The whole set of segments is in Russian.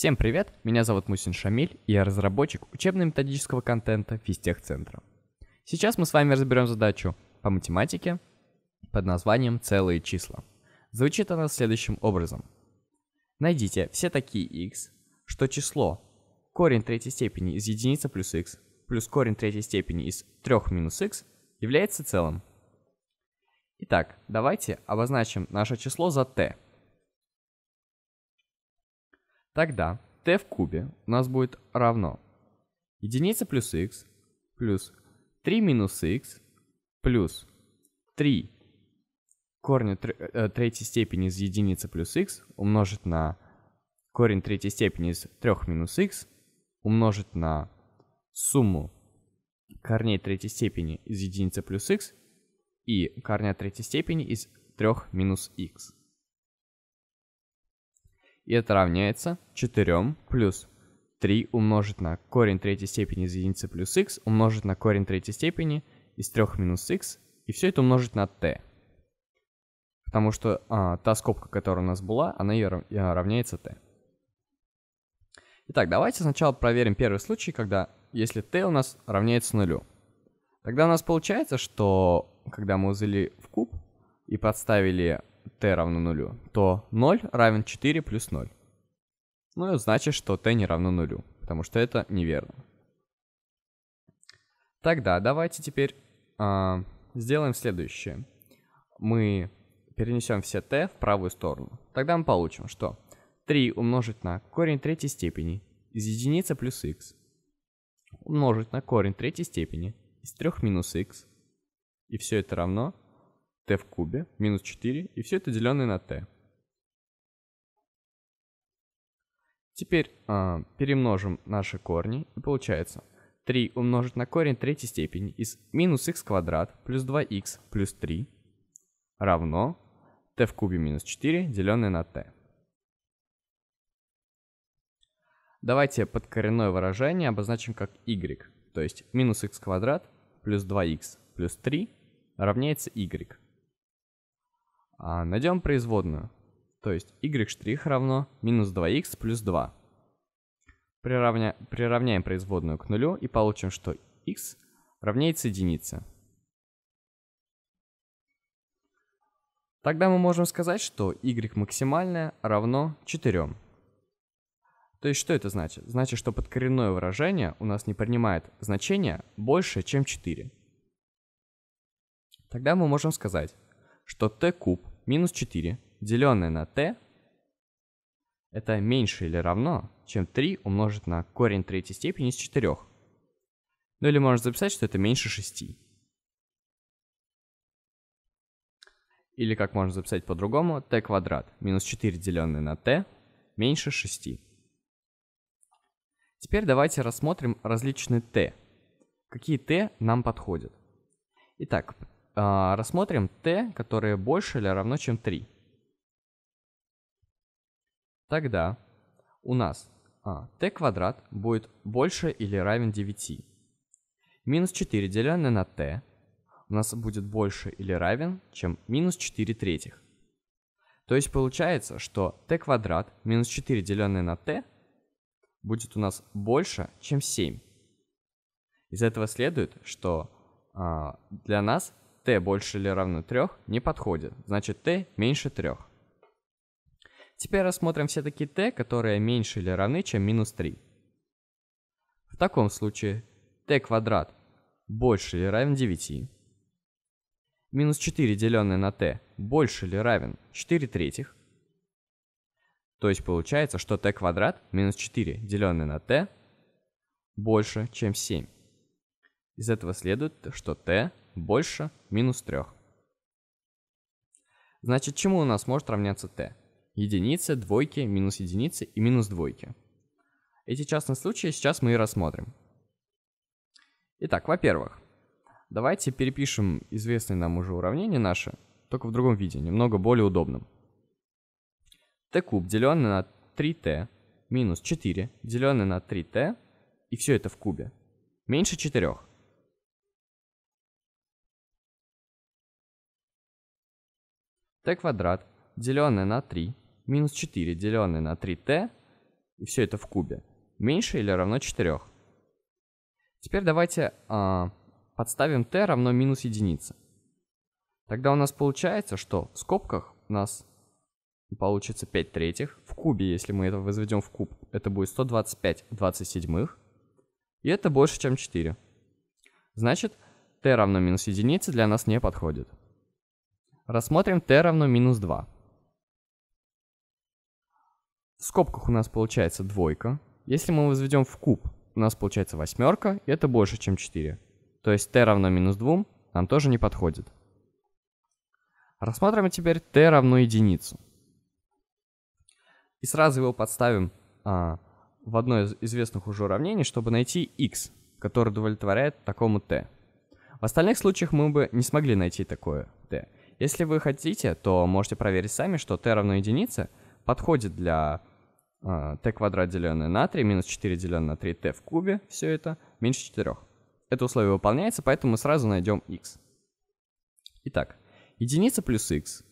Всем привет, меня зовут Мусин Шамиль, и я разработчик учебно-методического контента Физтехцентра. Сейчас мы с вами разберем задачу по математике под названием «Целые числа». Звучит она следующим образом. Найдите все такие x, что число корень третьей степени из единицы плюс x плюс корень третьей степени из 3 минус x является целым. Итак, давайте обозначим наше число за t – Тогда t в кубе у нас будет равно единица плюс x плюс 3 минус x плюс 3 корня э, третьей степени из единицы плюс x умножить на корень третьей степени из 3 минус x умножить на сумму корней третьей степени из единицы плюс x и корня третьей степени из 3 минус x. И это равняется 4 плюс 3 умножить на корень третьей степени из единицы плюс x умножить на корень третьей степени из 3 минус x, и все это умножить на t. Потому что а, та скобка, которая у нас была, она ее а, равняется t. Итак, давайте сначала проверим первый случай, когда если t у нас равняется нулю. Тогда у нас получается, что когда мы узыли в куб и подставили t равно нулю, то 0 равен 4 плюс 0. Ну, и значит, что t не равно нулю, потому что это неверно. Тогда давайте теперь э, сделаем следующее. Мы перенесем все t в правую сторону. Тогда мы получим, что 3 умножить на корень третьей степени из единицы плюс x умножить на корень третьей степени из 3 минус x. И все это равно t в кубе минус 4 и все это деленное на t. Теперь э, перемножим наши корни и получается 3 умножить на корень третьей степени из минус x квадрат плюс 2x плюс 3 равно t в кубе минус 4 деленное на t. Давайте под подкоренное выражение обозначим как y, то есть минус x квадрат плюс 2x плюс 3 равняется y. А найдем производную. То есть y' равно минус 2x плюс 2. Приравня... Приравняем производную к нулю и получим, что x равняется единице. Тогда мы можем сказать, что y максимальное равно 4. То есть что это значит? Значит, что подкоренное выражение у нас не принимает значение больше, чем 4. Тогда мы можем сказать, что t куб минус 4, деленное на t, это меньше или равно, чем 3 умножить на корень третьей степени из 4. Ну или можно записать, что это меньше 6. Или как можно записать по-другому, t квадрат минус 4 деленное на t меньше 6. Теперь давайте рассмотрим различные t. Какие t нам подходят. Итак, а, рассмотрим t, которое больше или равно, чем 3. Тогда у нас а, t квадрат будет больше или равен 9. Минус 4, деленное на t, у нас будет больше или равен, чем минус 4 третьих. То есть получается, что t квадрат минус 4, деленное на t, будет у нас больше, чем 7. Из этого следует, что а, для нас t больше или равно 3 не подходит, значит t меньше 3. Теперь рассмотрим все такие t, которые меньше или равны, чем минус 3. В таком случае t квадрат больше или равен 9. Минус 4 деленное на t больше или равен 4 третьих. То есть получается, что t квадрат минус 4 деленное на t больше, чем 7. Из этого следует, что t больше минус 3. Значит, чему у нас может равняться t? Единицы, двойки, минус единицы и минус двойки. Эти частные случаи сейчас мы и рассмотрим. Итак, во-первых, давайте перепишем известное нам уже уравнение, наше, только в другом виде, немного более удобным. t куб, деленное на 3t, минус 4, деленное на 3t, и все это в кубе, меньше 4. t квадрат, деленное на 3, минус 4, деленное на 3t, и все это в кубе, меньше или равно 4. Теперь давайте э, подставим t равно минус единице. Тогда у нас получается, что в скобках у нас получится 5 третьих. В кубе, если мы это возведем в куб, это будет 125 двадцать седьмых. И это больше, чем 4. Значит, t равно минус единице для нас не подходит. Рассмотрим t равно минус 2. В скобках у нас получается двойка. Если мы возведем в куб, у нас получается восьмерка, и это больше, чем 4. То есть t равно минус 2 нам тоже не подходит. Рассмотрим теперь t равно единицу. И сразу его подставим а, в одно из известных уже уравнений, чтобы найти x, который удовлетворяет такому t. В остальных случаях мы бы не смогли найти такое t. Если вы хотите, то можете проверить сами, что t равно единице подходит для а, t квадрат деленное на 3, минус 4 деленное на 3t в кубе, все это меньше 4. Это условие выполняется, поэтому мы сразу найдем x. Итак, единица плюс x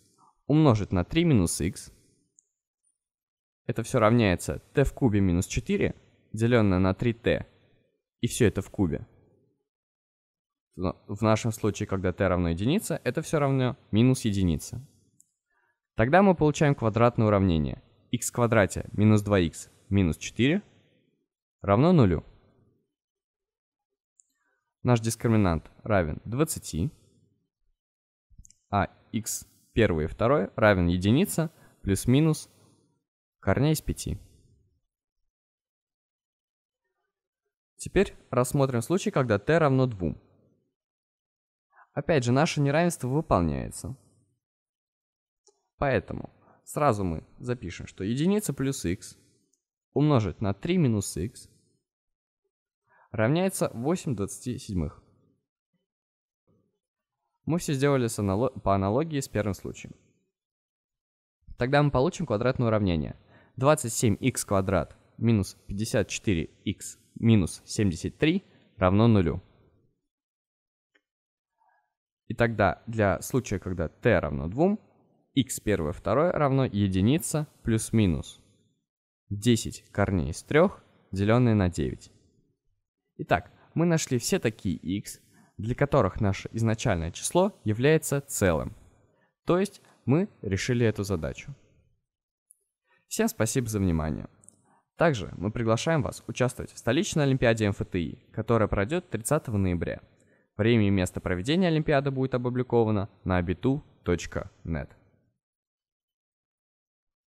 умножить на 3 минус x. Это все равняется t в кубе минус 4, деленное на 3t. И все это в кубе в нашем случае, когда t равно единице, это все равно минус единица. Тогда мы получаем квадратное уравнение x в квадрате минус 2x минус 4 равно нулю. Наш дискриминант равен 20, а x первое и второе равен единице плюс-минус корня из 5. Теперь рассмотрим случай, когда t равно 2. Опять же, наше неравенство выполняется. Поэтому сразу мы запишем, что единица плюс x умножить на 3 минус x равняется 8 27. Мы все сделали анало по аналогии с первым случаем. Тогда мы получим квадратное уравнение. 27х квадрат минус 54х минус 73 равно нулю. И тогда для случая, когда t равно 2, x первое, второе равно единица плюс-минус 10 корней из 3, деленное на 9. Итак, мы нашли все такие x, для которых наше изначальное число является целым. То есть мы решили эту задачу. Всем спасибо за внимание. Также мы приглашаем вас участвовать в столичной Олимпиаде МФТИ, которая пройдет 30 ноября. Время и место проведения Олимпиады будет опубликовано на abitu.net.